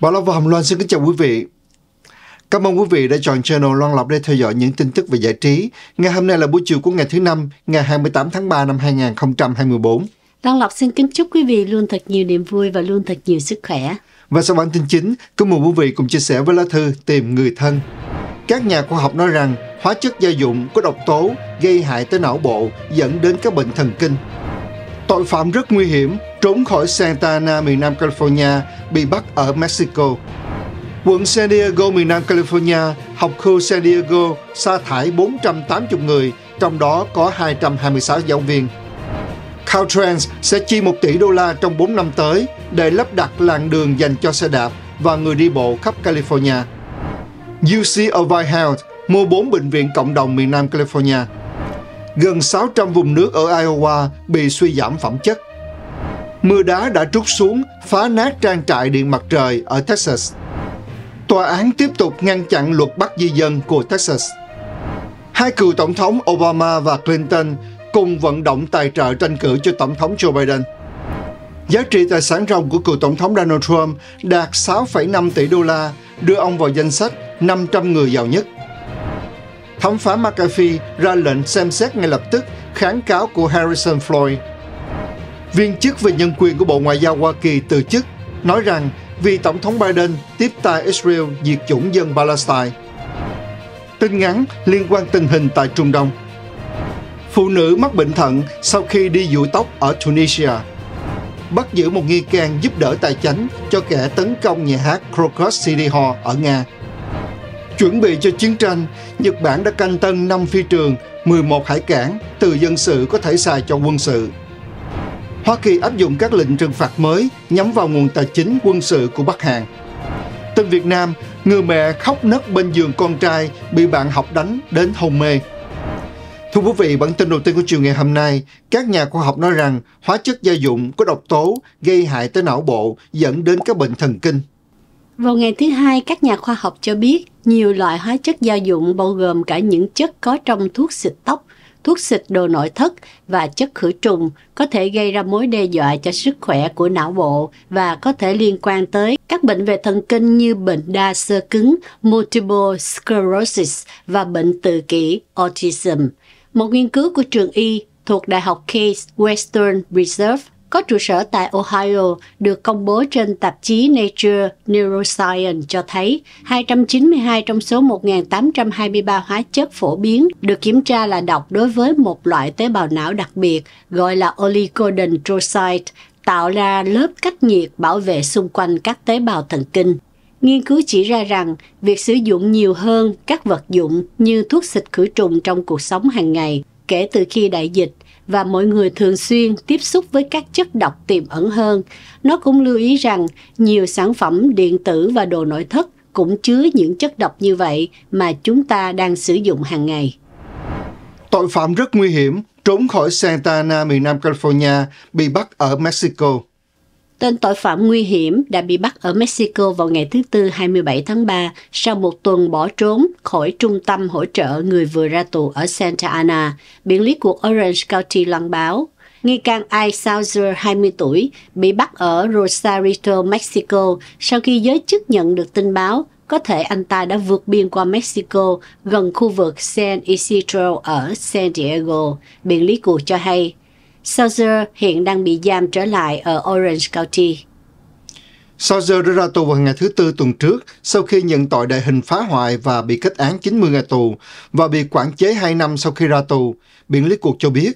Bảo Lộc và Hồng Loan xin kính chào quý vị. Cảm ơn quý vị đã chọn channel Loan Lộc để theo dõi những tin tức về giải trí. Ngày hôm nay là buổi chiều của ngày thứ năm, ngày 28 tháng 3 năm 2024. Loan Lộc xin kính chúc quý vị luôn thật nhiều niềm vui và luôn thật nhiều sức khỏe. Và sau bản tin chính, cảm mời quý vị cùng chia sẻ với lá thư Tìm người thân. Các nhà khoa học nói rằng hóa chất gia dụng có độc tố gây hại tới não bộ dẫn đến các bệnh thần kinh tội phạm rất nguy hiểm, trốn khỏi Santa Ana miền Nam California, bị bắt ở Mexico. Quận San Diego miền Nam California, học khu San Diego sa thải 480 người, trong đó có 226 giáo viên. Caltrans sẽ chi 1 tỷ đô la trong 4 năm tới để lắp đặt làn đường dành cho xe đạp và người đi bộ khắp California. UC Irvine Health mua 4 bệnh viện cộng đồng miền Nam California gần 600 vùng nước ở Iowa bị suy giảm phẩm chất. Mưa đá đã trút xuống, phá nát trang trại điện mặt trời ở Texas. Tòa án tiếp tục ngăn chặn luật bắt di dân của Texas. Hai cựu tổng thống Obama và Clinton cùng vận động tài trợ tranh cử cho tổng thống Joe Biden. Giá trị tài sản ròng của cựu tổng thống Donald Trump đạt 6,5 tỷ đô la, đưa ông vào danh sách 500 người giàu nhất. Thẩm phán McAfee ra lệnh xem xét ngay lập tức kháng cáo của Harrison Floyd. Viên chức về nhân quyền của Bộ Ngoại giao Hoa Kỳ từ chức, nói rằng vì Tổng thống Biden tiếp tay Israel diệt chủng dân Palestine. Tin ngắn liên quan tình hình tại Trung Đông. Phụ nữ mắc bệnh thận sau khi đi dụ tóc ở Tunisia. Bắt giữ một nghi can giúp đỡ tài chính cho kẻ tấn công nhà hát Crocus City Hall ở Nga. Chuẩn bị cho chiến tranh, Nhật Bản đã canh tân 5 phi trường, 11 hải cảng, từ dân sự có thể xài cho quân sự. Hoa Kỳ áp dụng các lệnh trừng phạt mới nhắm vào nguồn tài chính quân sự của Bắc Hàn. Tên Việt Nam, người mẹ khóc nấc bên giường con trai bị bạn học đánh đến hôn mê. Thưa quý vị, bản tin đầu tiên của chiều ngày hôm nay, các nhà khoa học nói rằng hóa chất gia dụng có độc tố gây hại tới não bộ dẫn đến các bệnh thần kinh. Vào ngày thứ hai, các nhà khoa học cho biết nhiều loại hóa chất gia dụng bao gồm cả những chất có trong thuốc xịt tóc, thuốc xịt đồ nội thất và chất khử trùng có thể gây ra mối đe dọa cho sức khỏe của não bộ và có thể liên quan tới các bệnh về thần kinh như bệnh đa xơ cứng, multiple sclerosis và bệnh tự kỷ, autism. Một nghiên cứu của trường Y thuộc Đại học Case Western Reserve có trụ sở tại Ohio được công bố trên tạp chí Nature Neuroscience cho thấy 292 trong số 1.823 hóa chất phổ biến được kiểm tra là độc đối với một loại tế bào não đặc biệt gọi là oligodendrocyte, tạo ra lớp cách nhiệt bảo vệ xung quanh các tế bào thần kinh. Nghiên cứu chỉ ra rằng việc sử dụng nhiều hơn các vật dụng như thuốc xịt khử trùng trong cuộc sống hàng ngày kể từ khi đại dịch – và mọi người thường xuyên tiếp xúc với các chất độc tiềm ẩn hơn. Nó cũng lưu ý rằng nhiều sản phẩm điện tử và đồ nội thất cũng chứa những chất độc như vậy mà chúng ta đang sử dụng hàng ngày. Tội phạm rất nguy hiểm, trốn khỏi Santa Ana miền Nam California, bị bắt ở Mexico. Tên tội phạm nguy hiểm đã bị bắt ở Mexico vào ngày thứ Tư 27 tháng 3 sau một tuần bỏ trốn khỏi trung tâm hỗ trợ người vừa ra tù ở Santa Ana, biển lý của Orange County loan báo. Nghi can I. Sauzer, 20 tuổi, bị bắt ở Rosarito, Mexico sau khi giới chức nhận được tin báo có thể anh ta đã vượt biên qua Mexico gần khu vực San Isidro ở San Diego. Biện lý cuộc cho hay Sauer hiện đang bị giam trở lại ở Orange County. Sauer đã ra tù vào ngày thứ Tư tuần trước sau khi nhận tội đại hình phá hoại và bị kết án 90 ngày tù và bị quản chế 2 năm sau khi ra tù, Biện lý cuộc cho biết.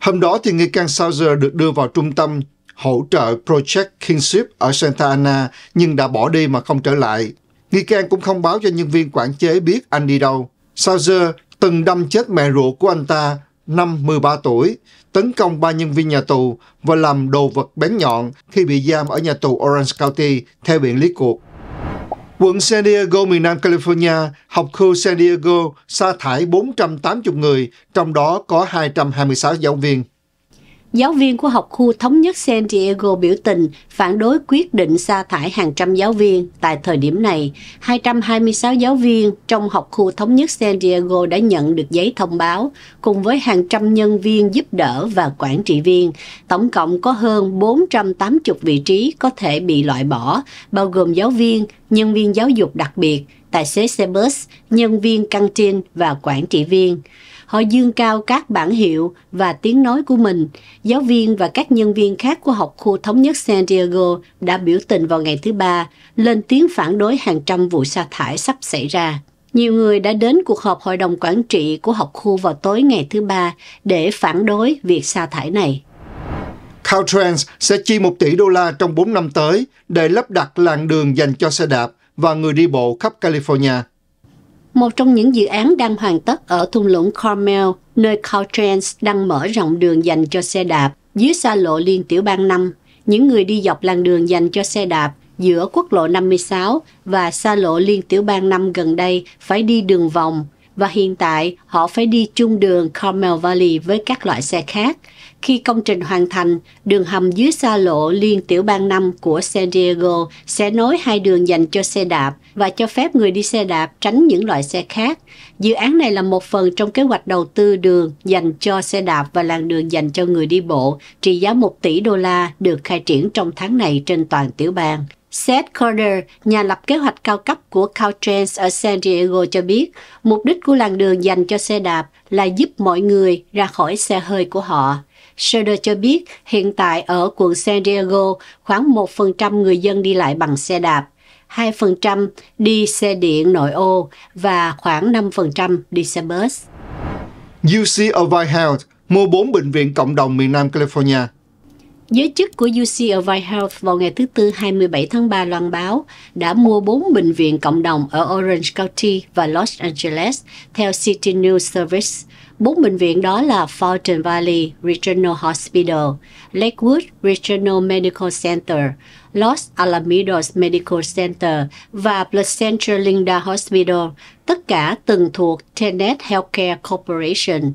Hôm đó thì nghi can Sauer được đưa vào trung tâm hỗ trợ Project Kingship ở Santa Ana nhưng đã bỏ đi mà không trở lại. Nghi can cũng không báo cho nhân viên quản chế biết anh đi đâu. Sauer từng đâm chết mẹ ruột của anh ta năm 13 tuổi, tấn công ba nhân viên nhà tù và làm đồ vật bén nhọn khi bị giam ở nhà tù Orange County theo biện lý cuộc. Quận San Diego, miền Nam California, học khu San Diego sa thải 480 người, trong đó có 226 giáo viên. Giáo viên của học khu thống nhất San Diego biểu tình phản đối quyết định sa thải hàng trăm giáo viên. Tại thời điểm này, 226 giáo viên trong học khu thống nhất San Diego đã nhận được giấy thông báo, cùng với hàng trăm nhân viên giúp đỡ và quản trị viên. Tổng cộng có hơn 480 vị trí có thể bị loại bỏ, bao gồm giáo viên, nhân viên giáo dục đặc biệt, tài xế xe bus, nhân viên căng tin và quản trị viên. Họ dương cao các bản hiệu và tiếng nói của mình. Giáo viên và các nhân viên khác của học khu thống nhất San Diego đã biểu tình vào ngày thứ ba, lên tiếng phản đối hàng trăm vụ sa thải sắp xảy ra. Nhiều người đã đến cuộc họp hội đồng quản trị của học khu vào tối ngày thứ ba để phản đối việc sa thải này. Caltrans sẽ chi 1 tỷ đô la trong 4 năm tới để lắp đặt làn đường dành cho xe đạp và người đi bộ khắp California một trong những dự án đang hoàn tất ở thung lũng Carmel, nơi Caltrans đang mở rộng đường dành cho xe đạp dưới xa lộ liên tiểu bang 5. Những người đi dọc làn đường dành cho xe đạp giữa quốc lộ 56 và xa lộ liên tiểu bang 5 gần đây phải đi đường vòng và hiện tại họ phải đi chung đường Carmel Valley với các loại xe khác. Khi công trình hoàn thành, đường hầm dưới xa lộ liên tiểu bang 5 của San Diego sẽ nối hai đường dành cho xe đạp và cho phép người đi xe đạp tránh những loại xe khác. Dự án này là một phần trong kế hoạch đầu tư đường dành cho xe đạp và làn đường dành cho người đi bộ trị giá 1 tỷ đô la được khai triển trong tháng này trên toàn tiểu bang. Seth Carter, nhà lập kế hoạch cao cấp của Caltrans ở San Diego cho biết, mục đích của làn đường dành cho xe đạp là giúp mọi người ra khỏi xe hơi của họ Schroeder cho biết hiện tại ở quận San Diego khoảng 1% người dân đi lại bằng xe đạp, 2% đi xe điện nội ô và khoảng 5% đi xe bus. UC Irvine Health mua 4 bệnh viện cộng đồng miền Nam California. Giới chức của UC Irvine Health vào ngày thứ Tư 27 tháng 3 loan báo đã mua 4 bệnh viện cộng đồng ở Orange County và Los Angeles, theo City News Service. Bốn bệnh viện đó là Fountain Valley Regional Hospital, Lakewood Regional Medical Center, Los Alamitos Medical Center và Placentia Linda Hospital, tất cả từng thuộc Tenet Healthcare Corporation.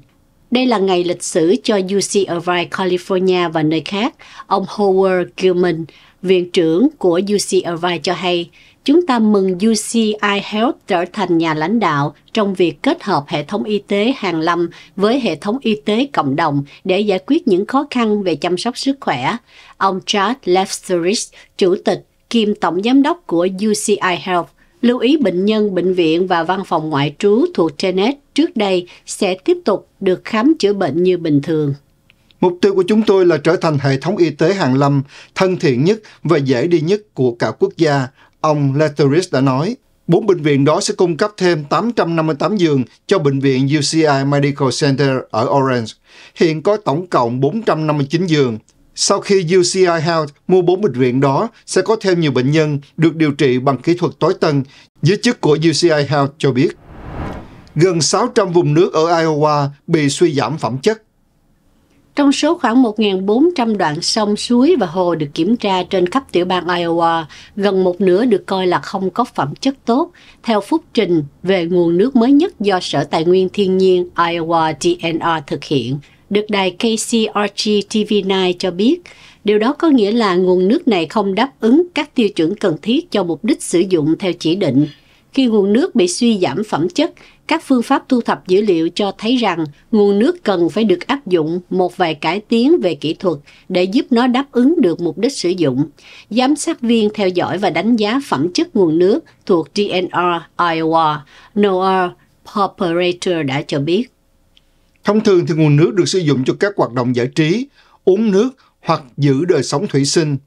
Đây là ngày lịch sử cho UC Irvine, California và nơi khác. Ông Howard Gilman, viện trưởng của UC Irvine cho hay, Chúng ta mừng UCI Health trở thành nhà lãnh đạo trong việc kết hợp hệ thống y tế hàng lâm với hệ thống y tế cộng đồng để giải quyết những khó khăn về chăm sóc sức khỏe. Ông Chad Lefsterich, Chủ tịch kiêm Tổng Giám đốc của UCI Health, lưu ý bệnh nhân bệnh viện và văn phòng ngoại trú thuộc Tenet trước đây sẽ tiếp tục được khám chữa bệnh như bình thường. Mục tiêu của chúng tôi là trở thành hệ thống y tế hàng lâm thân thiện nhất và dễ đi nhất của cả quốc gia, Ông Leteris đã nói, bốn bệnh viện đó sẽ cung cấp thêm 858 giường cho bệnh viện UCI Medical Center ở Orange. Hiện có tổng cộng 459 giường. Sau khi UCI Health mua bốn bệnh viện đó, sẽ có thêm nhiều bệnh nhân được điều trị bằng kỹ thuật tối tân, giới chức của UCI Health cho biết. Gần 600 vùng nước ở Iowa bị suy giảm phẩm chất trong số khoảng 1.400 đoạn sông, suối và hồ được kiểm tra trên khắp tiểu bang Iowa, gần một nửa được coi là không có phẩm chất tốt, theo phúc trình về nguồn nước mới nhất do Sở Tài nguyên Thiên nhiên Iowa DNR thực hiện. Được đài KCRG TV9 cho biết, điều đó có nghĩa là nguồn nước này không đáp ứng các tiêu chuẩn cần thiết cho mục đích sử dụng theo chỉ định. Khi nguồn nước bị suy giảm phẩm chất, các phương pháp thu thập dữ liệu cho thấy rằng nguồn nước cần phải được áp dụng một vài cải tiến về kỹ thuật để giúp nó đáp ứng được mục đích sử dụng. Giám sát viên theo dõi và đánh giá phẩm chất nguồn nước thuộc DNR Iowa, NOAA Operator đã cho biết. Thông thường thì nguồn nước được sử dụng cho các hoạt động giải trí, uống nước hoặc giữ đời sống thủy sinh.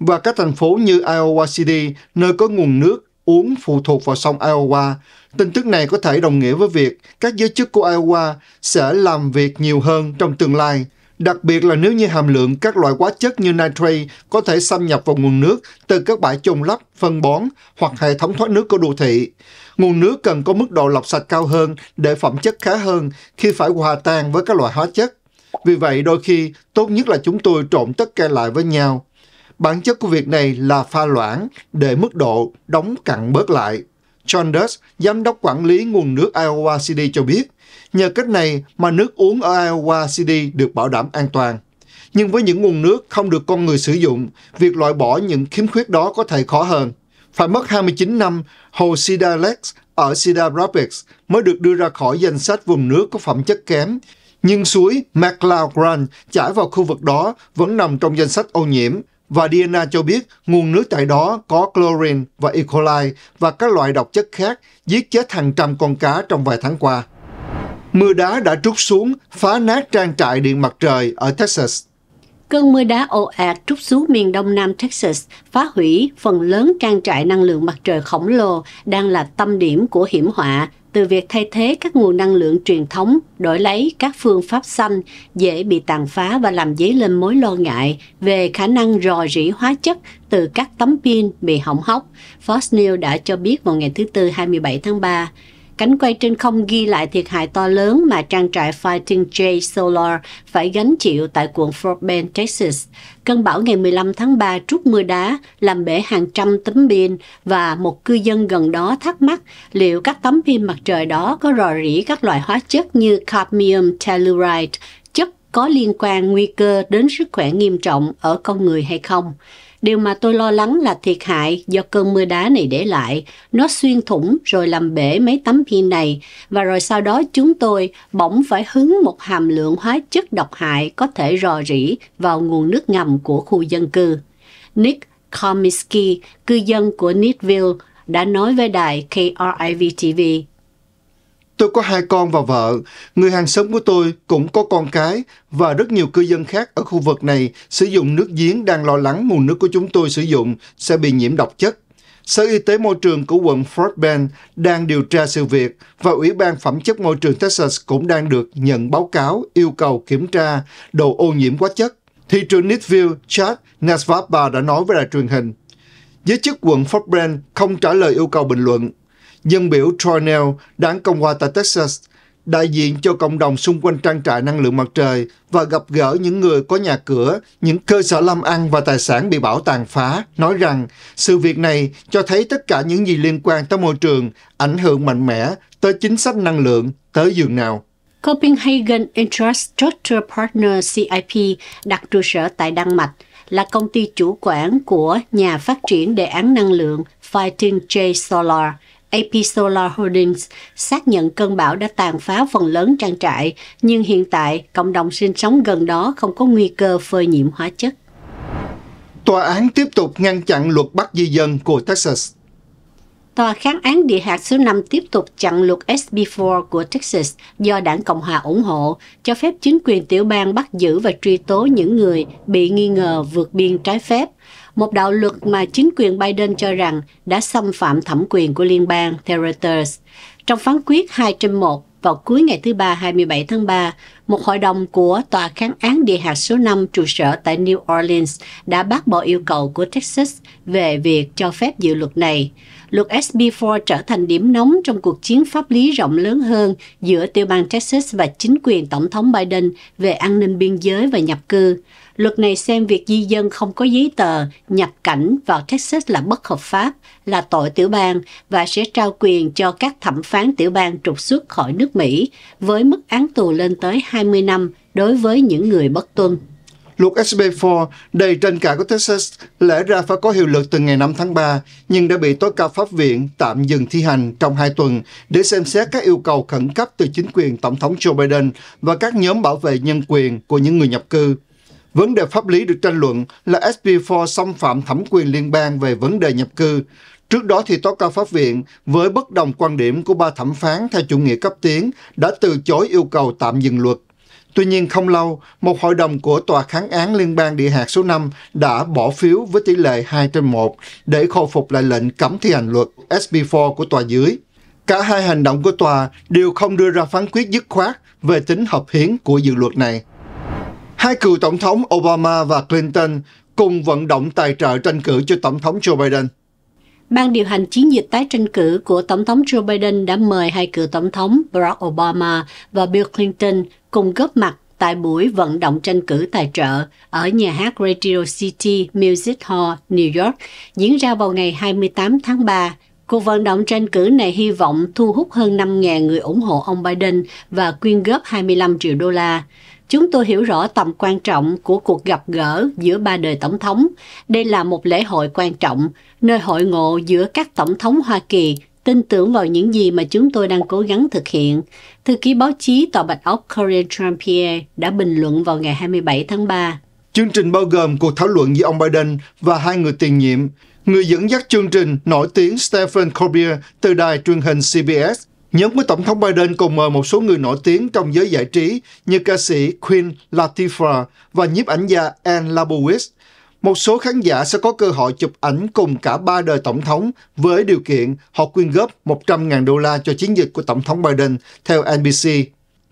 Và các thành phố như Iowa City, nơi có nguồn nước uống phụ thuộc vào sông Iowa. Tin tức này có thể đồng nghĩa với việc các giới chức của Iowa sẽ làm việc nhiều hơn trong tương lai, đặc biệt là nếu như hàm lượng các loại hóa chất như nitrate có thể xâm nhập vào nguồn nước từ các bãi chôn lấp, phân bón hoặc hệ thống thoát nước của đô thị. Nguồn nước cần có mức độ lọc sạch cao hơn để phẩm chất khá hơn khi phải hòa tan với các loại hóa chất. Vì vậy, đôi khi, tốt nhất là chúng tôi trộn tất cả lại với nhau Bản chất của việc này là pha loãng để mức độ đóng cặn bớt lại. John Dust, giám đốc quản lý nguồn nước Iowa City cho biết, nhờ cách này mà nước uống ở Iowa City được bảo đảm an toàn. Nhưng với những nguồn nước không được con người sử dụng, việc loại bỏ những khiếm khuyết đó có thể khó hơn. Phải mất 29 năm, hồ Cedar Lakes ở Cedar Rapids mới được đưa ra khỏi danh sách vùng nước có phẩm chất kém. Nhưng suối McLeod Run chảy vào khu vực đó vẫn nằm trong danh sách ô nhiễm và Diana cho biết nguồn nước tại đó có chlorine và E. coli và các loại độc chất khác giết chết hàng trăm con cá trong vài tháng qua. Mưa đá đã trút xuống, phá nát trang trại điện mặt trời ở Texas. Cơn mưa đá ồ ạt trút xuống miền đông nam Texas, phá hủy phần lớn trang trại năng lượng mặt trời khổng lồ đang là tâm điểm của hiểm họa từ việc thay thế các nguồn năng lượng truyền thống đổi lấy các phương pháp xanh dễ bị tàn phá và làm dấy lên mối lo ngại về khả năng rò rỉ hóa chất từ các tấm pin bị hỏng hóc, Fossil đã cho biết vào ngày thứ Tư 27 tháng 3. Cánh quay trên không ghi lại thiệt hại to lớn mà trang trại Fighting J Solar phải gánh chịu tại quận Fort Bend, Texas. Cơn bão ngày 15 tháng 3 trút mưa đá, làm bể hàng trăm tấm pin và một cư dân gần đó thắc mắc liệu các tấm pin mặt trời đó có rò rỉ các loại hóa chất như cadmium telluride, chất có liên quan nguy cơ đến sức khỏe nghiêm trọng ở con người hay không. Điều mà tôi lo lắng là thiệt hại do cơn mưa đá này để lại. Nó xuyên thủng rồi làm bể mấy tấm pin này và rồi sau đó chúng tôi bỗng phải hứng một hàm lượng hóa chất độc hại có thể rò rỉ vào nguồn nước ngầm của khu dân cư. Nick Komisky, cư dân của Needville, đã nói với đài KRIV-TV Tôi có hai con và vợ, người hàng xóm của tôi cũng có con cái và rất nhiều cư dân khác ở khu vực này sử dụng nước giếng đang lo lắng nguồn nước của chúng tôi sử dụng sẽ bị nhiễm độc chất. Sở Y tế Môi trường của quận Fort Bend đang điều tra sự việc và Ủy ban Phẩm chất Môi trường Texas cũng đang được nhận báo cáo yêu cầu kiểm tra đồ ô nhiễm quá chất. Thị trưởng Nittville, Chad Nasvapa đã nói với đài truyền hình. Giới chức quận Fort Bend không trả lời yêu cầu bình luận dân biểu Troy Neal, đảng Cộng hòa tại Texas, đại diện cho cộng đồng xung quanh trang trại năng lượng mặt trời và gặp gỡ những người có nhà cửa, những cơ sở làm ăn và tài sản bị bão tàn phá, nói rằng sự việc này cho thấy tất cả những gì liên quan tới môi trường ảnh hưởng mạnh mẽ tới chính sách năng lượng tới giường nào. Copenhagen Infrastructure Partner CIP đặt trụ sở tại Đan Mạch là công ty chủ quản của nhà phát triển đề án năng lượng Fighting J Solar – AP Solar Holdings xác nhận cơn bão đã tàn phá phần lớn trang trại, nhưng hiện tại cộng đồng sinh sống gần đó không có nguy cơ phơi nhiễm hóa chất. Tòa án tiếp tục ngăn chặn luật bắt di dân của Texas. Tòa kháng án địa hạt số 5 tiếp tục chặn luật SB4 của Texas do đảng Cộng hòa ủng hộ, cho phép chính quyền tiểu bang bắt giữ và truy tố những người bị nghi ngờ vượt biên trái phép một đạo luật mà chính quyền Biden cho rằng đã xâm phạm thẩm quyền của liên bang, territories Trong phán quyết 2 trên 1 vào cuối ngày thứ Ba 27 tháng 3, một hội đồng của Tòa kháng án địa hạt số 5 trụ sở tại New Orleans đã bác bỏ yêu cầu của Texas về việc cho phép dự luật này. Luật SB4 trở thành điểm nóng trong cuộc chiến pháp lý rộng lớn hơn giữa tiểu bang Texas và chính quyền Tổng thống Biden về an ninh biên giới và nhập cư. Luật này xem việc di dân không có giấy tờ, nhập cảnh vào Texas là bất hợp pháp, là tội tiểu bang và sẽ trao quyền cho các thẩm phán tiểu bang trục xuất khỏi nước Mỹ với mức án tù lên tới 20 năm đối với những người bất tuân. Luật SB4 đầy trên cả của Texas lẽ ra phải có hiệu lực từ ngày 5 tháng 3, nhưng đã bị tối cao pháp viện tạm dừng thi hành trong hai tuần để xem xét các yêu cầu khẩn cấp từ chính quyền Tổng thống Joe Biden và các nhóm bảo vệ nhân quyền của những người nhập cư. Vấn đề pháp lý được tranh luận là SB4 xâm phạm thẩm quyền liên bang về vấn đề nhập cư. Trước đó thì tố cao pháp viện, với bất đồng quan điểm của ba thẩm phán theo chủ nghĩa cấp tiến, đã từ chối yêu cầu tạm dừng luật. Tuy nhiên không lâu, một hội đồng của Tòa kháng án Liên bang Địa hạt số 5 đã bỏ phiếu với tỷ lệ 2 trên 1 để khôi phục lại lệnh cấm thi hành luật SB4 của tòa dưới. Cả hai hành động của tòa đều không đưa ra phán quyết dứt khoát về tính hợp hiến của dự luật này. Hai cựu tổng thống Obama và Clinton cùng vận động tài trợ tranh cử cho tổng thống Joe Biden. Ban điều hành chiến dịch tái tranh cử của Tổng thống Joe Biden đã mời hai cựu Tổng thống Barack Obama và Bill Clinton cùng góp mặt tại buổi vận động tranh cử tài trợ ở nhà hát Radio City Music Hall, New York, diễn ra vào ngày 28 tháng 3. Cuộc vận động tranh cử này hy vọng thu hút hơn 5.000 người ủng hộ ông Biden và quyên góp 25 triệu đô la chúng tôi hiểu rõ tầm quan trọng của cuộc gặp gỡ giữa ba đời tổng thống. Đây là một lễ hội quan trọng, nơi hội ngộ giữa các tổng thống Hoa Kỳ tin tưởng vào những gì mà chúng tôi đang cố gắng thực hiện. Thư ký báo chí Tòa Bạch Ốc Corinne Trumpier đã bình luận vào ngày 27 tháng 3. Chương trình bao gồm cuộc thảo luận giữa ông Biden và hai người tiền nhiệm, người dẫn dắt chương trình nổi tiếng Stephen Colbert từ đài truyền hình CBS Nhóm của Tổng thống Biden cùng mời một số người nổi tiếng trong giới giải trí như ca sĩ Queen Latifah và nhiếp ảnh gia Anne Labowitz. Một số khán giả sẽ có cơ hội chụp ảnh cùng cả ba đời tổng thống với điều kiện họ quyên góp 100.000 đô la cho chiến dịch của Tổng thống Biden, theo NBC.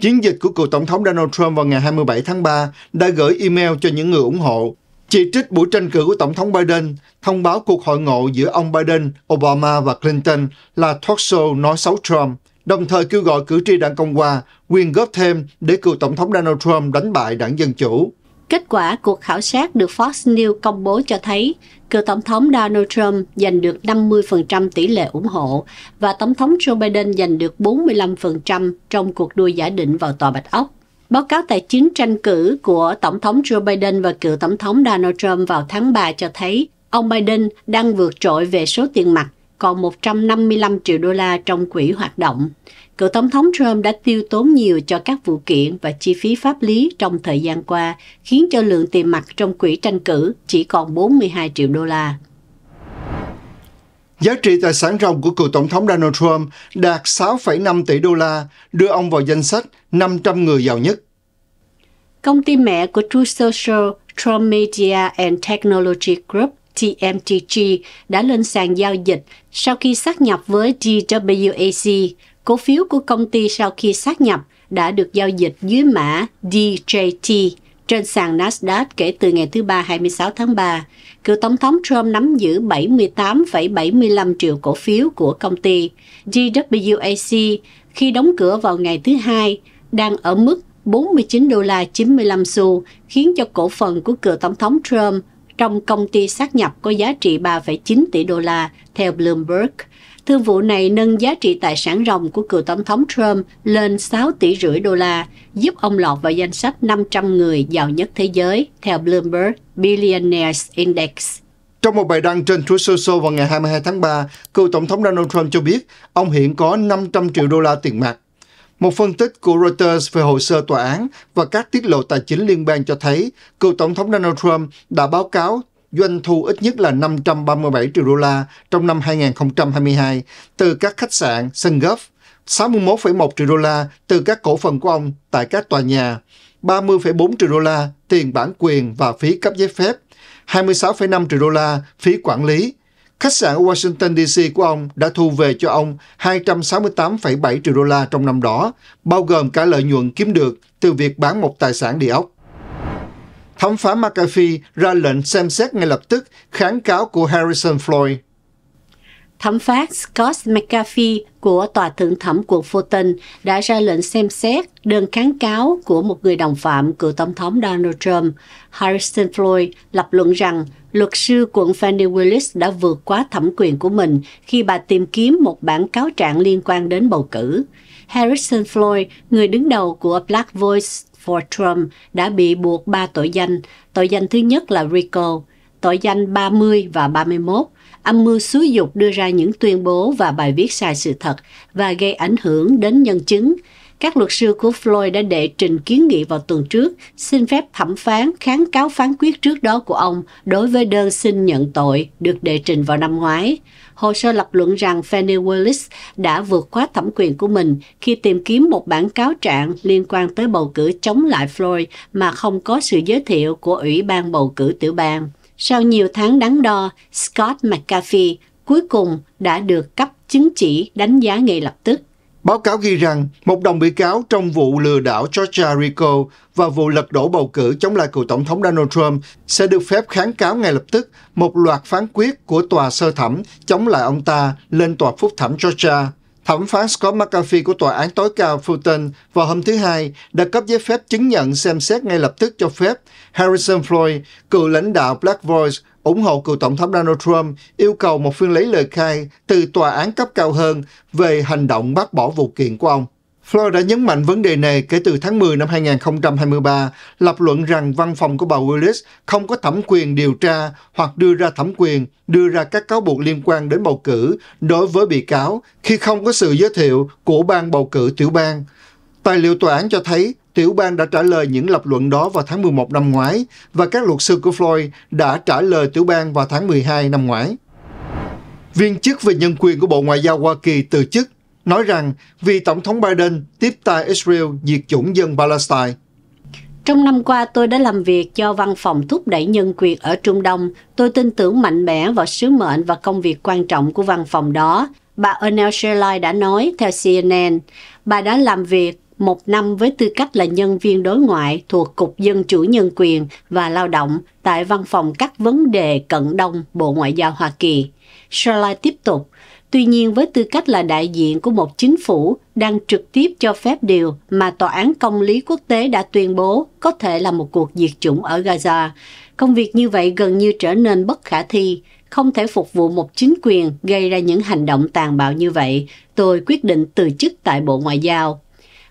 Chiến dịch của cựu Tổng thống Donald Trump vào ngày 27 tháng 3 đã gửi email cho những người ủng hộ chỉ trích buổi tranh cử của Tổng thống Biden, thông báo cuộc hội ngộ giữa ông Biden, Obama và Clinton là talk show nói xấu Trump đồng thời kêu gọi cử tri đảng Cộng hòa quyên góp thêm để cựu Tổng thống Donald Trump đánh bại đảng Dân Chủ. Kết quả cuộc khảo sát được Fox News công bố cho thấy cựu Tổng thống Donald Trump giành được 50% tỷ lệ ủng hộ và Tổng thống Joe Biden giành được 45% trong cuộc đua giả định vào Tòa Bạch Ốc. Báo cáo tài chính tranh cử của Tổng thống Joe Biden và cựu Tổng thống Donald Trump vào tháng 3 cho thấy ông Biden đang vượt trội về số tiền mặt còn 155 triệu đô la trong quỹ hoạt động. Cựu Tổng thống Trump đã tiêu tốn nhiều cho các vụ kiện và chi phí pháp lý trong thời gian qua, khiến cho lượng tiền mặt trong quỹ tranh cử chỉ còn 42 triệu đô la. Giá trị tài sản ròng của cựu Tổng thống Donald Trump đạt 6,5 tỷ đô la, đưa ông vào danh sách 500 người giàu nhất. Công ty mẹ của True Social, Trump Media and Technology Group, TMTG đã lên sàn giao dịch sau khi sát nhập với DWAC. Cổ phiếu của công ty sau khi sát nhập đã được giao dịch dưới mã DJT trên sàn Nasdaq kể từ ngày thứ Ba 26 tháng 3. Cựu Tổng thống Trump nắm giữ 78,75 triệu cổ phiếu của công ty DWAC khi đóng cửa vào ngày thứ Hai, đang ở mức 49 đô la 95 xu, khiến cho cổ phần của cựu Tổng thống Trump trong công ty sát nhập có giá trị 3,9 tỷ đô la, theo Bloomberg. Thương vụ này nâng giá trị tài sản ròng của cựu tổng thống Trump lên 6 tỷ rưỡi đô la, giúp ông lọt vào danh sách 500 người giàu nhất thế giới, theo Bloomberg Billionaires Index. Trong một bài đăng trên Twitter Social vào ngày 22 tháng 3, cựu tổng thống Donald Trump cho biết ông hiện có 500 triệu đô la tiền mặt một phân tích của Reuters về hồ sơ tòa án và các tiết lộ tài chính liên bang cho thấy cựu Tổng thống Donald Trump đã báo cáo doanh thu ít nhất là 537 triệu đô la trong năm 2022 từ các khách sạn, sân golf, 61,1 triệu đô la từ các cổ phần của ông tại các tòa nhà, 30,4 triệu đô la tiền bản quyền và phí cấp giấy phép, 26,5 triệu đô la phí quản lý Khách sạn ở Washington DC của ông đã thu về cho ông 268,7 triệu đô la trong năm đó, bao gồm cả lợi nhuận kiếm được từ việc bán một tài sản địa ốc. Thẩm phán McAfee ra lệnh xem xét ngay lập tức kháng cáo của Harrison Floyd Thẩm phán Scott McAfee của Tòa Thượng thẩm quận Fulton đã ra lệnh xem xét đơn kháng cáo của một người đồng phạm cựu Tổng thống Donald Trump. Harrison Floyd lập luận rằng luật sư quận Fannie Willis đã vượt quá thẩm quyền của mình khi bà tìm kiếm một bản cáo trạng liên quan đến bầu cử. Harrison Floyd, người đứng đầu của Black Voice for Trump, đã bị buộc ba tội danh. Tội danh thứ nhất là RICO, tội danh 30 và 31 âm mưu xúi dục đưa ra những tuyên bố và bài viết sai sự thật và gây ảnh hưởng đến nhân chứng. Các luật sư của Floyd đã đệ trình kiến nghị vào tuần trước xin phép thẩm phán kháng cáo phán quyết trước đó của ông đối với đơn xin nhận tội được đệ trình vào năm ngoái. Hồ sơ lập luận rằng Fannie Willis đã vượt quá thẩm quyền của mình khi tìm kiếm một bản cáo trạng liên quan tới bầu cử chống lại Floyd mà không có sự giới thiệu của Ủy ban bầu cử tiểu bang. Sau nhiều tháng đắn đo, Scott McAfee cuối cùng đã được cấp chứng chỉ đánh giá ngay lập tức. Báo cáo ghi rằng một đồng bị cáo trong vụ lừa đảo Georgia Rico và vụ lật đổ bầu cử chống lại cựu tổng thống Donald Trump sẽ được phép kháng cáo ngay lập tức một loạt phán quyết của tòa sơ thẩm chống lại ông ta lên tòa phúc thẩm Georgia Thẩm phán Scott McAfee của Tòa án tối cao Fulton vào hôm thứ Hai đã cấp giấy phép chứng nhận xem xét ngay lập tức cho phép Harrison Floyd, cựu lãnh đạo Black Voice, ủng hộ cựu Tổng thống Donald Trump yêu cầu một phiên lấy lời khai từ tòa án cấp cao hơn về hành động bác bỏ vụ kiện của ông. Floyd đã nhấn mạnh vấn đề này kể từ tháng 10 năm 2023, lập luận rằng văn phòng của bà Willis không có thẩm quyền điều tra hoặc đưa ra thẩm quyền đưa ra các cáo buộc liên quan đến bầu cử đối với bị cáo khi không có sự giới thiệu của ban bầu cử tiểu bang. Tài liệu tòa án cho thấy tiểu bang đã trả lời những lập luận đó vào tháng 11 năm ngoái và các luật sư của Floyd đã trả lời tiểu bang vào tháng 12 năm ngoái. Viên chức về nhân quyền của Bộ Ngoại giao Hoa Kỳ từ chức nói rằng vì Tổng thống Biden tiếp tay Israel diệt chủng dân Palestine. Trong năm qua, tôi đã làm việc cho Văn phòng Thúc đẩy Nhân quyền ở Trung Đông. Tôi tin tưởng mạnh mẽ vào sứ mệnh và công việc quan trọng của văn phòng đó. Bà Ernelle Shirley đã nói theo CNN. Bà đã làm việc một năm với tư cách là nhân viên đối ngoại thuộc Cục Dân chủ Nhân quyền và Lao động tại Văn phòng các vấn đề cận đông Bộ Ngoại giao Hoa Kỳ. Shirley tiếp tục Tuy nhiên với tư cách là đại diện của một chính phủ đang trực tiếp cho phép điều mà Tòa án Công lý Quốc tế đã tuyên bố có thể là một cuộc diệt chủng ở Gaza, công việc như vậy gần như trở nên bất khả thi, không thể phục vụ một chính quyền gây ra những hành động tàn bạo như vậy, tôi quyết định từ chức tại Bộ Ngoại giao.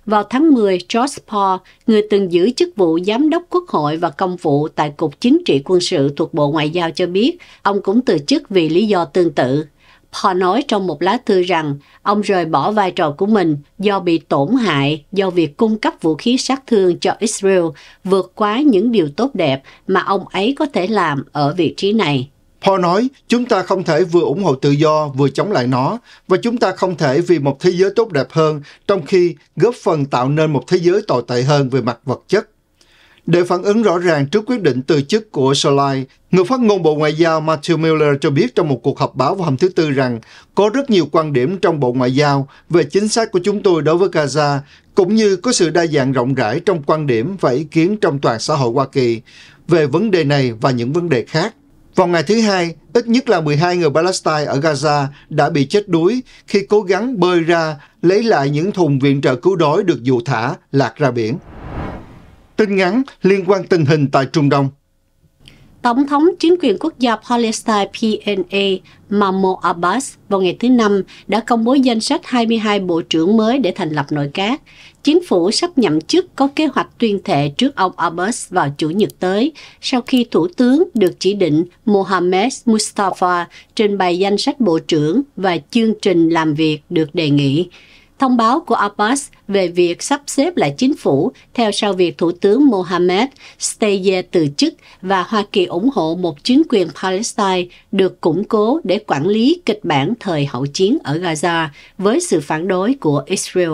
Vào tháng 10, George Paul, người từng giữ chức vụ Giám đốc Quốc hội và Công vụ tại Cục Chính trị Quân sự thuộc Bộ Ngoại giao cho biết, ông cũng từ chức vì lý do tương tự. Họ nói trong một lá thư rằng ông rời bỏ vai trò của mình do bị tổn hại do việc cung cấp vũ khí sát thương cho Israel vượt quá những điều tốt đẹp mà ông ấy có thể làm ở vị trí này. Paul nói, chúng ta không thể vừa ủng hộ tự do vừa chống lại nó, và chúng ta không thể vì một thế giới tốt đẹp hơn trong khi góp phần tạo nên một thế giới tồi tệ hơn về mặt vật chất. Để phản ứng rõ ràng trước quyết định từ chức của Solai, người phát ngôn Bộ Ngoại giao Matthew Miller cho biết trong một cuộc họp báo vào hôm thứ Tư rằng có rất nhiều quan điểm trong Bộ Ngoại giao về chính sách của chúng tôi đối với Gaza, cũng như có sự đa dạng rộng rãi trong quan điểm và ý kiến trong toàn xã hội Hoa Kỳ về vấn đề này và những vấn đề khác. Vào ngày thứ hai, ít nhất là 12 người Palestine ở Gaza đã bị chết đuối khi cố gắng bơi ra lấy lại những thùng viện trợ cứu đói được dụ thả lạc ra biển tin ngắn liên quan tình hình tại Trung Đông. Tổng thống chính quyền quốc gia Palestine PNA Mahmoud Abbas vào ngày thứ Năm đã công bố danh sách 22 bộ trưởng mới để thành lập nội các. Chính phủ sắp nhậm chức có kế hoạch tuyên thệ trước ông Abbas vào Chủ nhật tới, sau khi Thủ tướng được chỉ định Mohamed Mustafa trình bày danh sách bộ trưởng và chương trình làm việc được đề nghị. Thông báo của Abbas về việc sắp xếp lại chính phủ theo sau việc Thủ tướng Mohammed Steye từ chức và Hoa Kỳ ủng hộ một chính quyền Palestine được củng cố để quản lý kịch bản thời hậu chiến ở Gaza với sự phản đối của Israel.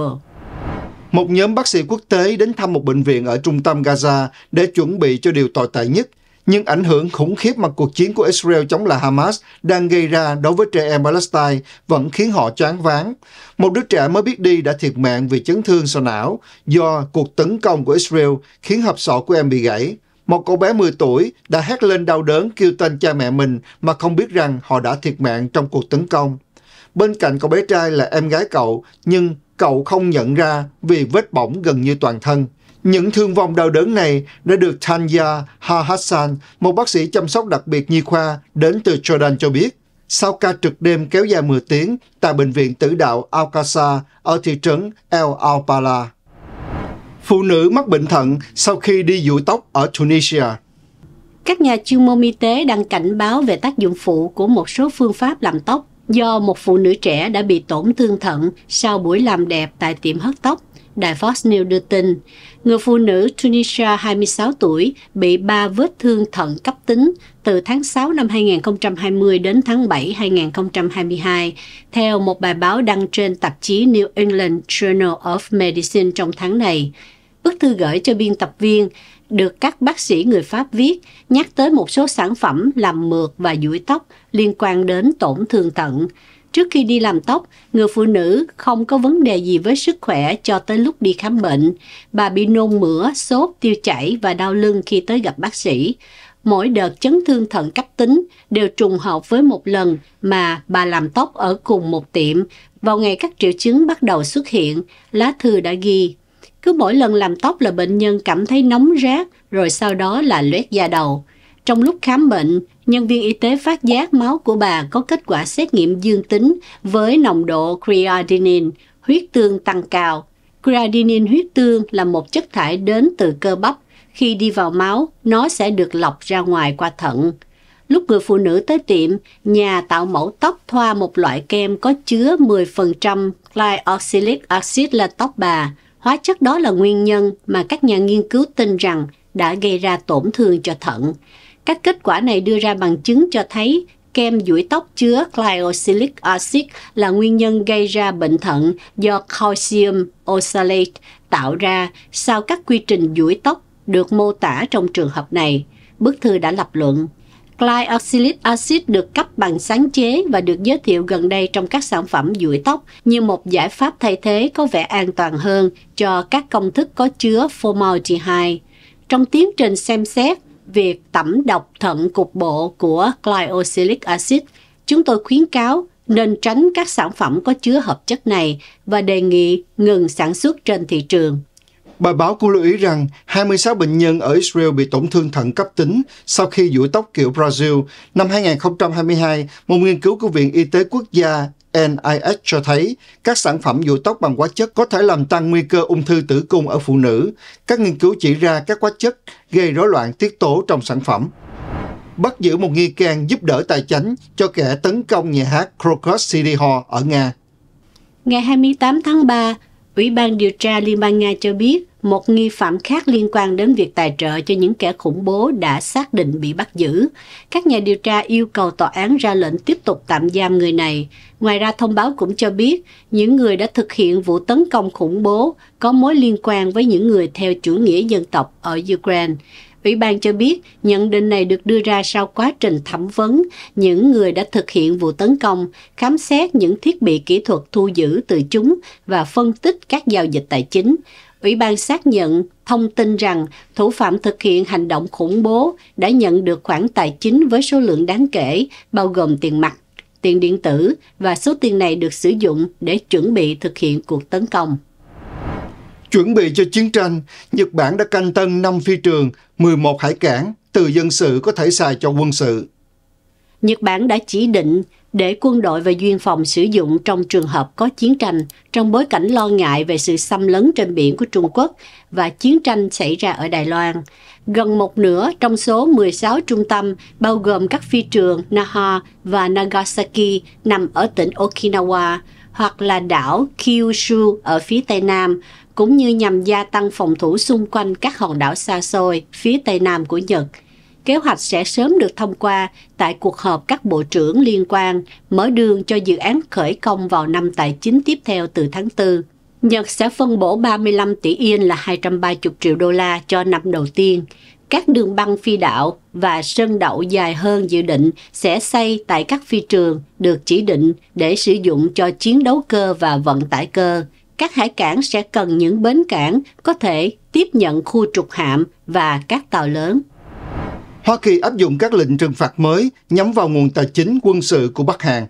Một nhóm bác sĩ quốc tế đến thăm một bệnh viện ở trung tâm Gaza để chuẩn bị cho điều tồi tệ nhất – nhưng ảnh hưởng khủng khiếp mà cuộc chiến của Israel chống lại Hamas đang gây ra đối với trẻ em Palestine vẫn khiến họ choáng váng. Một đứa trẻ mới biết đi đã thiệt mạng vì chấn thương sọ não do cuộc tấn công của Israel khiến hộp sọ của em bị gãy. Một cậu bé 10 tuổi đã hét lên đau đớn kêu tên cha mẹ mình mà không biết rằng họ đã thiệt mạng trong cuộc tấn công. Bên cạnh cậu bé trai là em gái cậu, nhưng cậu không nhận ra vì vết bỏng gần như toàn thân. Những thương vong đau đớn này đã được Tanya Hassan, một bác sĩ chăm sóc đặc biệt nhi khoa đến từ Jordan cho biết. Sau ca trực đêm kéo dài 10 tiếng tại bệnh viện tử đạo al ở thị trấn El Alpala. Phụ nữ mắc bệnh thận sau khi đi dụ tóc ở Tunisia. Các nhà chuyên môn y tế đang cảnh báo về tác dụng phụ của một số phương pháp làm tóc do một phụ nữ trẻ đã bị tổn thương thận sau buổi làm đẹp tại tiệm hớt tóc Đài Fox News đưa tin, người phụ nữ Tunisia 26 tuổi bị ba vết thương thận cấp tính từ tháng 6 năm 2020 đến tháng 7 2022, theo một bài báo đăng trên tạp chí New England Journal of Medicine trong tháng này. Bức thư gửi cho biên tập viên được các bác sĩ người Pháp viết nhắc tới một số sản phẩm làm mượt và duỗi tóc liên quan đến tổn thương thận. Trước khi đi làm tóc, người phụ nữ không có vấn đề gì với sức khỏe cho tới lúc đi khám bệnh. Bà bị nôn mửa, sốt, tiêu chảy và đau lưng khi tới gặp bác sĩ. Mỗi đợt chấn thương thận cấp tính đều trùng hợp với một lần mà bà làm tóc ở cùng một tiệm. Vào ngày các triệu chứng bắt đầu xuất hiện, lá thư đã ghi cứ mỗi lần làm tóc là bệnh nhân cảm thấy nóng rát, rồi sau đó là loét da đầu. Trong lúc khám bệnh, nhân viên y tế phát giác máu của bà có kết quả xét nghiệm dương tính với nồng độ creatinine, huyết tương tăng cao. Creatinine huyết tương là một chất thải đến từ cơ bắp. Khi đi vào máu, nó sẽ được lọc ra ngoài qua thận. Lúc người phụ nữ tới tiệm, nhà tạo mẫu tóc thoa một loại kem có chứa 10% glyoxylic acid là tóc bà. Hóa chất đó là nguyên nhân mà các nhà nghiên cứu tin rằng đã gây ra tổn thương cho thận. Các kết quả này đưa ra bằng chứng cho thấy kem duỗi tóc chứa glyosilic acid là nguyên nhân gây ra bệnh thận do calcium oxalate tạo ra sau các quy trình duỗi tóc được mô tả trong trường hợp này. Bức thư đã lập luận. Glyoxylic acid được cấp bằng sáng chế và được giới thiệu gần đây trong các sản phẩm duỗi tóc như một giải pháp thay thế có vẻ an toàn hơn cho các công thức có chứa formaldehyde. Trong tiến trình xem xét việc tẩm độc thận cục bộ của glyosilic acid, chúng tôi khuyến cáo nên tránh các sản phẩm có chứa hợp chất này và đề nghị ngừng sản xuất trên thị trường. Bài báo cũng lưu ý rằng 26 bệnh nhân ở Israel bị tổn thương thận cấp tính sau khi duỗi tóc kiểu Brazil. Năm 2022, một nghiên cứu của Viện Y tế Quốc gia NIH cho thấy các sản phẩm nhuộm tóc bằng hóa chất có thể làm tăng nguy cơ ung thư tử cung ở phụ nữ. Các nghiên cứu chỉ ra các hóa chất gây rối loạn tiết tố trong sản phẩm. Bắt giữ một nghi can giúp đỡ tài chính cho kẻ tấn công nhà hát Crocus City Hall ở Nga. Ngày 28 tháng 3, Ủy ban điều tra Liên bang Nga cho biết một nghi phạm khác liên quan đến việc tài trợ cho những kẻ khủng bố đã xác định bị bắt giữ. Các nhà điều tra yêu cầu tòa án ra lệnh tiếp tục tạm giam người này. Ngoài ra thông báo cũng cho biết những người đã thực hiện vụ tấn công khủng bố có mối liên quan với những người theo chủ nghĩa dân tộc ở Ukraine. Ủy ban cho biết nhận định này được đưa ra sau quá trình thẩm vấn những người đã thực hiện vụ tấn công, khám xét những thiết bị kỹ thuật thu giữ từ chúng và phân tích các giao dịch tài chính. Ủy ban xác nhận thông tin rằng thủ phạm thực hiện hành động khủng bố đã nhận được khoản tài chính với số lượng đáng kể, bao gồm tiền mặt, tiền điện tử và số tiền này được sử dụng để chuẩn bị thực hiện cuộc tấn công. Chuẩn bị cho chiến tranh, Nhật Bản đã canh tân 5 phi trường, 11 hải cảng, từ dân sự có thể xài cho quân sự. Nhật Bản đã chỉ định để quân đội và duyên phòng sử dụng trong trường hợp có chiến tranh, trong bối cảnh lo ngại về sự xâm lấn trên biển của Trung Quốc và chiến tranh xảy ra ở Đài Loan. Gần một nửa trong số 16 trung tâm, bao gồm các phi trường Naha và Nagasaki nằm ở tỉnh Okinawa, hoặc là đảo Kyushu ở phía Tây Nam, cũng như nhằm gia tăng phòng thủ xung quanh các hòn đảo xa xôi phía Tây Nam của Nhật – kế hoạch sẽ sớm được thông qua tại cuộc họp các bộ trưởng liên quan, mở đường cho dự án khởi công vào năm tài chính tiếp theo từ tháng 4. Nhật sẽ phân bổ 35 tỷ yên là 230 triệu đô la cho năm đầu tiên. Các đường băng phi đạo và sân đậu dài hơn dự định sẽ xây tại các phi trường được chỉ định để sử dụng cho chiến đấu cơ và vận tải cơ. Các hải cảng sẽ cần những bến cảng có thể tiếp nhận khu trục hạm và các tàu lớn. Hoa Kỳ áp dụng các lệnh trừng phạt mới nhắm vào nguồn tài chính quân sự của Bắc Hàn.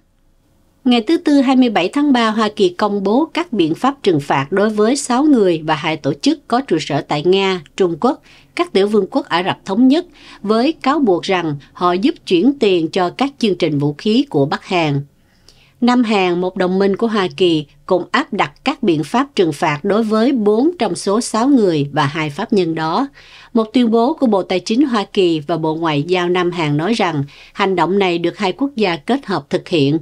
Ngày thứ Tư 27 tháng 3, Hoa Kỳ công bố các biện pháp trừng phạt đối với 6 người và hai tổ chức có trụ sở tại Nga, Trung Quốc, các tiểu vương quốc Ả Rập Thống Nhất, với cáo buộc rằng họ giúp chuyển tiền cho các chương trình vũ khí của Bắc Hàn. Nam Hàn, một đồng minh của Hoa Kỳ, cũng áp đặt các biện pháp trừng phạt đối với 4 trong số 6 người và hai pháp nhân đó. Một tuyên bố của Bộ Tài chính Hoa Kỳ và Bộ Ngoại giao Nam Hàn nói rằng hành động này được hai quốc gia kết hợp thực hiện.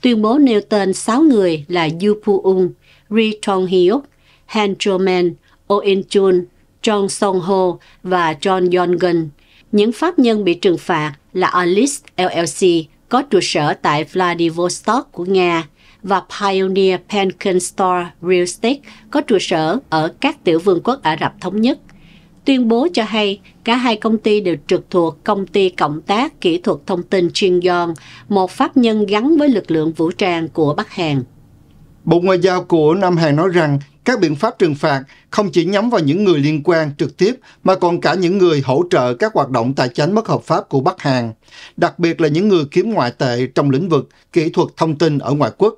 Tuyên bố nêu tên 6 người là Yu Pu Ung, Ri Tong Hyuk, Han Jo Man, Oh In Chun, Chong Song Ho và John Yongun. Những pháp nhân bị trừng phạt là Alice LLC, có trụ sở tại Vladivostok của Nga và Pioneer Penkin Store Real Estate có trụ sở ở các tiểu vương quốc Ả Rập Thống Nhất. Tuyên bố cho hay cả hai công ty đều trực thuộc Công ty Cộng tác Kỹ thuật Thông tin Chuyên Yon, một pháp nhân gắn với lực lượng vũ trang của Bắc Hàn. Bộ Ngoại giao của Nam Hàn nói rằng các biện pháp trừng phạt không chỉ nhắm vào những người liên quan trực tiếp mà còn cả những người hỗ trợ các hoạt động tài chính bất hợp pháp của Bắc Hàn, đặc biệt là những người kiếm ngoại tệ trong lĩnh vực kỹ thuật thông tin ở ngoại quốc.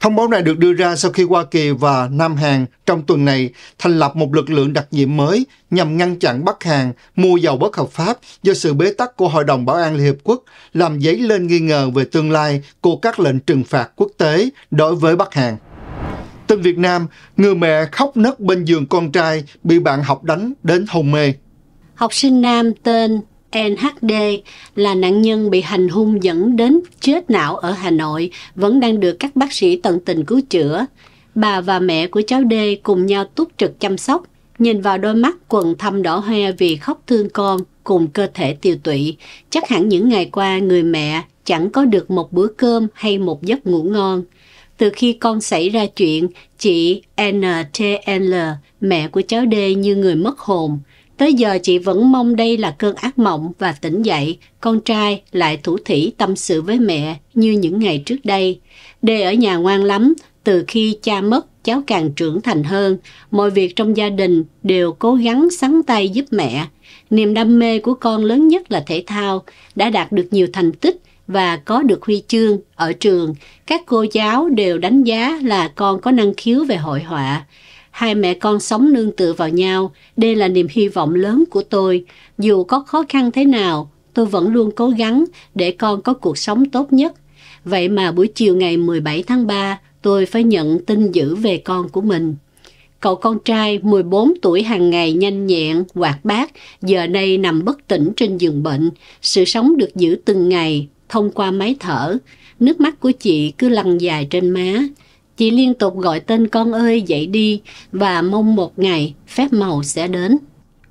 Thông báo này được đưa ra sau khi Hoa Kỳ và Nam Hàn trong tuần này thành lập một lực lượng đặc nhiệm mới nhằm ngăn chặn Bắc Hàn mua dầu bất hợp pháp do sự bế tắc của Hội đồng Bảo an Liên Hiệp Quốc làm dấy lên nghi ngờ về tương lai của các lệnh trừng phạt quốc tế đối với Bắc Hàn. Tin Việt Nam, người mẹ khóc nấc bên giường con trai bị bạn học đánh đến hôn mê. Học sinh nam tên NHD là nạn nhân bị hành hung dẫn đến chết não ở Hà Nội, vẫn đang được các bác sĩ tận tình cứu chữa. Bà và mẹ của cháu D cùng nhau túc trực chăm sóc, nhìn vào đôi mắt quần thâm đỏ hoe vì khóc thương con cùng cơ thể tiêu tụy. Chắc hẳn những ngày qua người mẹ chẳng có được một bữa cơm hay một giấc ngủ ngon. Từ khi con xảy ra chuyện, chị NTL, mẹ của cháu D như người mất hồn. Tới giờ chị vẫn mong đây là cơn ác mộng và tỉnh dậy, con trai lại thủ thủy tâm sự với mẹ như những ngày trước đây. D ở nhà ngoan lắm, từ khi cha mất cháu càng trưởng thành hơn, mọi việc trong gia đình đều cố gắng sắn tay giúp mẹ. Niềm đam mê của con lớn nhất là thể thao, đã đạt được nhiều thành tích và có được huy chương ở trường, các cô giáo đều đánh giá là con có năng khiếu về hội họa. Hai mẹ con sống nương tựa vào nhau, đây là niềm hy vọng lớn của tôi. Dù có khó khăn thế nào, tôi vẫn luôn cố gắng để con có cuộc sống tốt nhất. Vậy mà buổi chiều ngày 17 tháng 3, tôi phải nhận tin dữ về con của mình. Cậu con trai 14 tuổi hàng ngày nhanh nhẹn, hoạt bát, giờ đây nằm bất tỉnh trên giường bệnh. Sự sống được giữ từng ngày thông qua máy thở. Nước mắt của chị cứ lăn dài trên má. Chị liên tục gọi tên con ơi dậy đi và mong một ngày phép màu sẽ đến.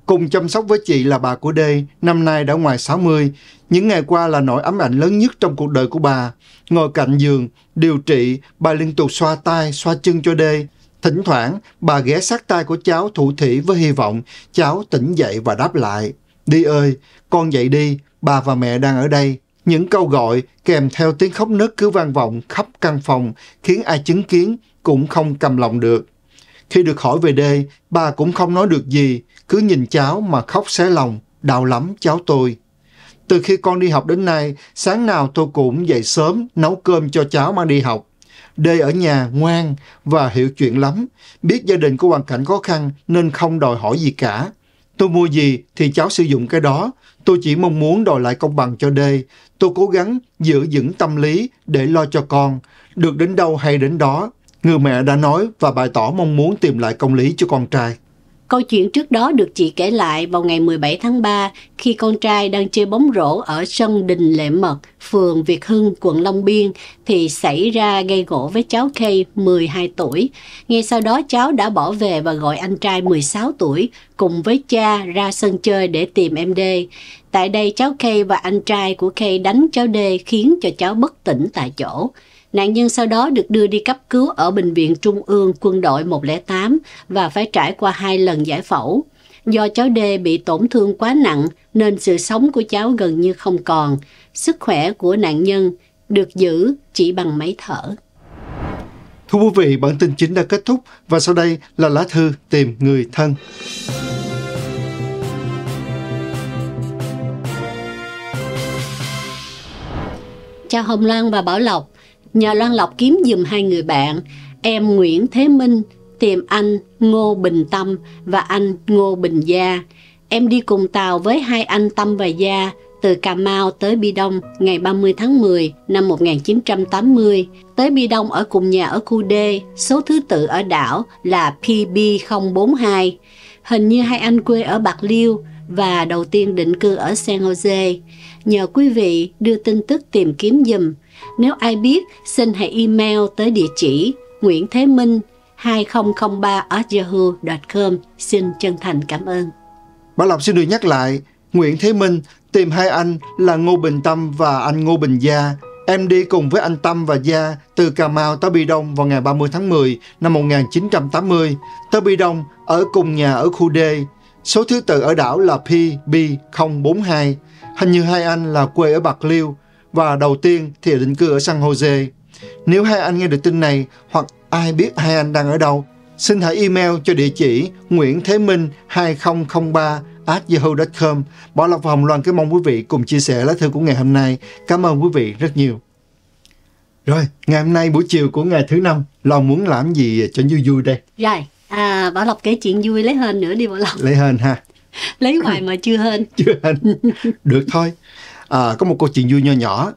Cùng chăm sóc với chị là bà của Đê, năm nay đã ngoài 60. Những ngày qua là nỗi ám ảnh lớn nhất trong cuộc đời của bà. Ngồi cạnh giường, điều trị, bà liên tục xoa tay, xoa chân cho Đê. Thỉnh thoảng, bà ghé sát tay của cháu thủ thủy với hy vọng cháu tỉnh dậy và đáp lại. Đi ơi, con dậy đi, bà và mẹ đang ở đây, những câu gọi kèm theo tiếng khóc nấc cứ vang vọng khắp căn phòng khiến ai chứng kiến cũng không cầm lòng được. Khi được hỏi về đây, bà cũng không nói được gì, cứ nhìn cháu mà khóc xé lòng, đau lắm cháu tôi. Từ khi con đi học đến nay, sáng nào tôi cũng dậy sớm nấu cơm cho cháu mang đi học. Đê ở nhà ngoan và hiểu chuyện lắm, biết gia đình có hoàn cảnh khó khăn nên không đòi hỏi gì cả. Tôi mua gì thì cháu sử dụng cái đó, Tôi chỉ mong muốn đòi lại công bằng cho D. Tôi cố gắng giữ vững tâm lý để lo cho con. Được đến đâu hay đến đó. Người mẹ đã nói và bày tỏ mong muốn tìm lại công lý cho con trai. Câu chuyện trước đó được chị kể lại vào ngày 17 tháng 3 khi con trai đang chơi bóng rổ ở sân Đình Lệ Mật, phường Việt Hưng, quận Long Biên thì xảy ra gây gỗ với cháu Kay 12 tuổi. Ngay sau đó cháu đã bỏ về và gọi anh trai 16 tuổi cùng với cha ra sân chơi để tìm em D. Tại đây cháu Kay và anh trai của Kay đánh cháu D khiến cho cháu bất tỉnh tại chỗ. Nạn nhân sau đó được đưa đi cấp cứu ở Bệnh viện Trung ương Quân đội 108 và phải trải qua hai lần giải phẫu. Do cháu D bị tổn thương quá nặng nên sự sống của cháu gần như không còn. Sức khỏe của nạn nhân được giữ chỉ bằng máy thở. Thưa quý vị, bản tin chính đã kết thúc và sau đây là lá thư tìm người thân. Chào Hồng Loan và Bảo Lộc. Nhờ Loan Lộc kiếm giùm hai người bạn, em Nguyễn Thế Minh tìm anh Ngô Bình Tâm và anh Ngô Bình Gia. Em đi cùng tàu với hai anh Tâm và Gia từ Cà Mau tới Bi Đông ngày 30 tháng 10 năm 1980, tới Bi Đông ở cùng nhà ở khu D, số thứ tự ở đảo là PB042. Hình như hai anh quê ở Bạc Liêu, và đầu tiên định cư ở San Jose. Nhờ quý vị đưa tin tức tìm kiếm dùm. Nếu ai biết, xin hãy email tới địa chỉ Nguyễn Thế Minh 2003 yahoo.com. Xin chân thành cảm ơn. Bảo Lộc xin được nhắc lại, Nguyễn Thế Minh tìm hai anh là Ngô Bình Tâm và anh Ngô Bình Gia. Em đi cùng với anh Tâm và Gia từ Cà Mau tới Bi Đông vào ngày 30 tháng 10 năm 1980. Tới Bi Đông ở cùng nhà ở khu D Số thứ tự ở đảo là PB042, hình như hai anh là quê ở Bạc Liêu và đầu tiên thì định cư ở San Jose. Nếu hai anh nghe được tin này hoặc ai biết hai anh đang ở đâu, xin hãy email cho địa chỉ nguyễn thế minh 2003 yahoo.com. Bảo Lộc và Hồng Loan cái mong quý vị cùng chia sẻ lá thư của ngày hôm nay. Cảm ơn quý vị rất nhiều. Rồi, ngày hôm nay buổi chiều của ngày thứ năm, Lon muốn làm gì cho vui vui đây? Rồi, à bảo lộc kể chuyện vui lấy hên nữa đi bảo lộc lấy hên ha lấy hoài mà chưa hên chưa hên được thôi à, có một câu chuyện vui nho nhỏ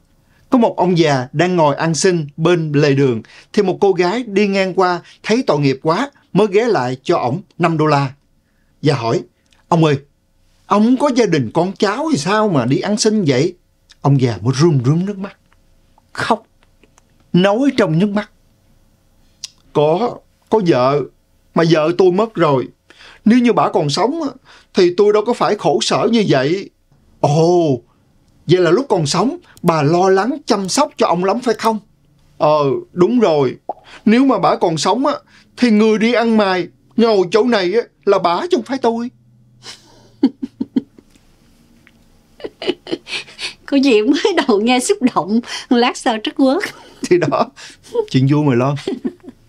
có một ông già đang ngồi ăn xin bên lề đường thì một cô gái đi ngang qua thấy tội nghiệp quá mới ghé lại cho ổng 5 đô la và hỏi ông ơi ông có gia đình con cháu thì sao mà đi ăn xin vậy ông già mới run run nước mắt khóc nói trong nước mắt có có vợ mà vợ tôi mất rồi. Nếu như bà còn sống thì tôi đâu có phải khổ sở như vậy. Ồ, vậy là lúc còn sống bà lo lắng chăm sóc cho ông lắm phải không? Ờ, đúng rồi. Nếu mà bà còn sống á, thì người đi ăn mày, ngồi chỗ này á, là bà chứ không phải tôi. Cô gì mới đầu nghe xúc động, lát sau trắc quớt. Thì đó, chuyện vui mà lo.